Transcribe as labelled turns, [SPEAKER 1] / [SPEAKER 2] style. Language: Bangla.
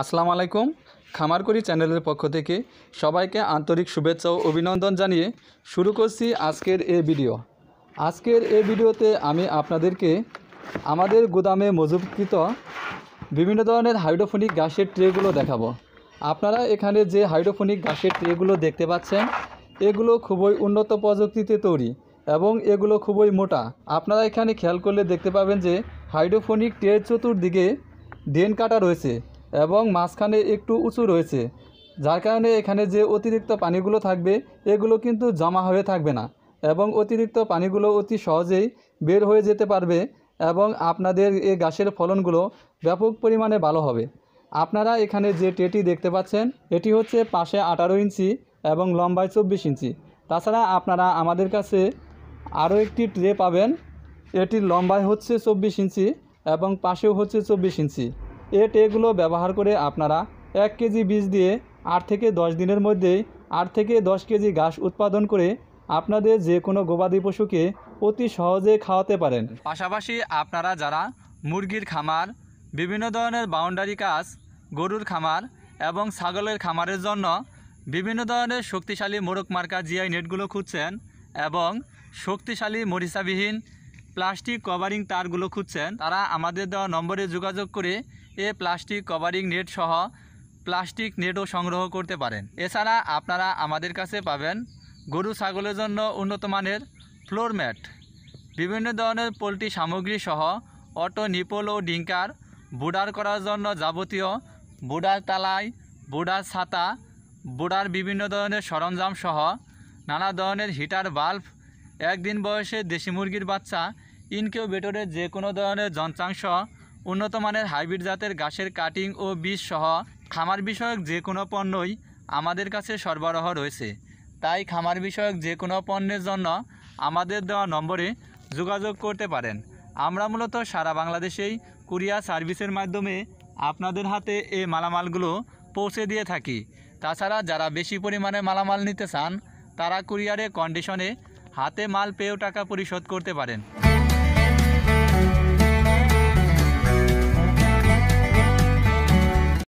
[SPEAKER 1] আসসালামু আলাইকুম খামারকরি চ্যানেলের পক্ষ থেকে সবাইকে আন্তরিক শুভেচ্ছা ও অভিনন্দন জানিয়ে শুরু করছি আজকের এ ভিডিও আজকের এ ভিডিওতে আমি আপনাদেরকে আমাদের গুদামে মজুতকৃত বিভিন্ন ধরনের হাইড্রোফোনিক গ্যাসের ট্রেগুলো দেখাবো আপনারা এখানে যে হাইড্রোফোনিক গ্যাসের ট্রেগুলো দেখতে পাচ্ছেন এগুলো খুবই উন্নত প্রযুক্তিতে তৈরি এবং এগুলো খুবই মোটা আপনারা এখানে খেয়াল করলে দেখতে পাবেন যে হাইড্রোফোনিক ট্রের চতুর্দিকে ড্রেন কাটা রয়েছে এবং মাঝখানে একটু উঁচু রয়েছে যার কারণে এখানে যে অতিরিক্ত পানিগুলো থাকবে এগুলো কিন্তু জমা হয়ে থাকবে না এবং অতিরিক্ত পানিগুলো অতি সহজেই বের হয়ে যেতে পারবে এবং আপনাদের এ গাছের ফলনগুলো ব্যাপক পরিমাণে ভালো হবে আপনারা এখানে যে টেটি দেখতে পাচ্ছেন এটি হচ্ছে পাশে আঠারো ইঞ্চি এবং লম্বায় চব্বিশ ইঞ্চি তাছাড়া আপনারা আমাদের কাছে আরও একটি ট্রে পাবেন এটির লম্বায় হচ্ছে চব্বিশ ইঞ্চি এবং পাশেও হচ্ছে চব্বিশ ইঞ্চি এ টেগুলো ব্যবহার করে আপনারা এক কেজি বীজ দিয়ে আট থেকে দশ দিনের মধ্যেই আট থেকে দশ কেজি ঘাস উৎপাদন করে আপনাদের যে কোনো গবাদি পশুকে অতি সহজে খাওয়াতে পারেন পাশাপাশি আপনারা যারা মুরগির খামার বিভিন্ন ধরনের বাউন্ডারি কাজ গরুর খামার এবং ছাগলের খামারের জন্য বিভিন্ন ধরনের শক্তিশালী মোরক মার্কা জিআই নেটগুলো খুঁজছেন এবং শক্তিশালী মরিচাবিহীন প্লাস্টিক কভারিং তারগুলো খুঁজছেন তারা আমাদের দেওয়া নম্বরে যোগাযোগ করে এ প্লাস্টিক কভারিং নেট সহ প্লাস্টিক নেটও সংগ্রহ করতে পারেন এছাড়া আপনারা আমাদের কাছে পাবেন গরু ছাগলের জন্য উন্নত মানের ফ্লোর ম্যাট বিভিন্ন ধরনের পোলট্রি সামগ্রী সহ অটো নিপল ও ডিঙ্কার বুডার করার জন্য যাবতীয় বুডার তালাই বুডার ছাতা বুডার বিভিন্ন ধরনের সরঞ্জাম সহ নানা ধরনের হিটার বাল্ব একদিন বয়সে দেশি মুরগির বাচ্চা ইনকিউবেটরের যে কোনো ধরনের যন্ত্রাংশ উন্নত মানের হাইব্রিড জাতের গাছের কাটিং ও বীজ সহ খামার বিষয়ক যে কোনো পণ্যই আমাদের কাছে সরবরাহ রয়েছে তাই খামার বিষয়ক যে কোনো পণ্যের জন্য আমাদের দেওয়া নম্বরে যোগাযোগ করতে পারেন আমরা মূলত সারা বাংলাদেশেই কুরিয়া সার্ভিসের মাধ্যমে আপনাদের হাতে এ মালামালগুলো পৌঁছে দিয়ে থাকি তাছাড়া যারা বেশি পরিমাণে মালামাল নিতে চান তারা কুরিয়ারে কন্ডিশনে হাতে মাল পেয়েও টাকা পরিশোধ করতে পারেন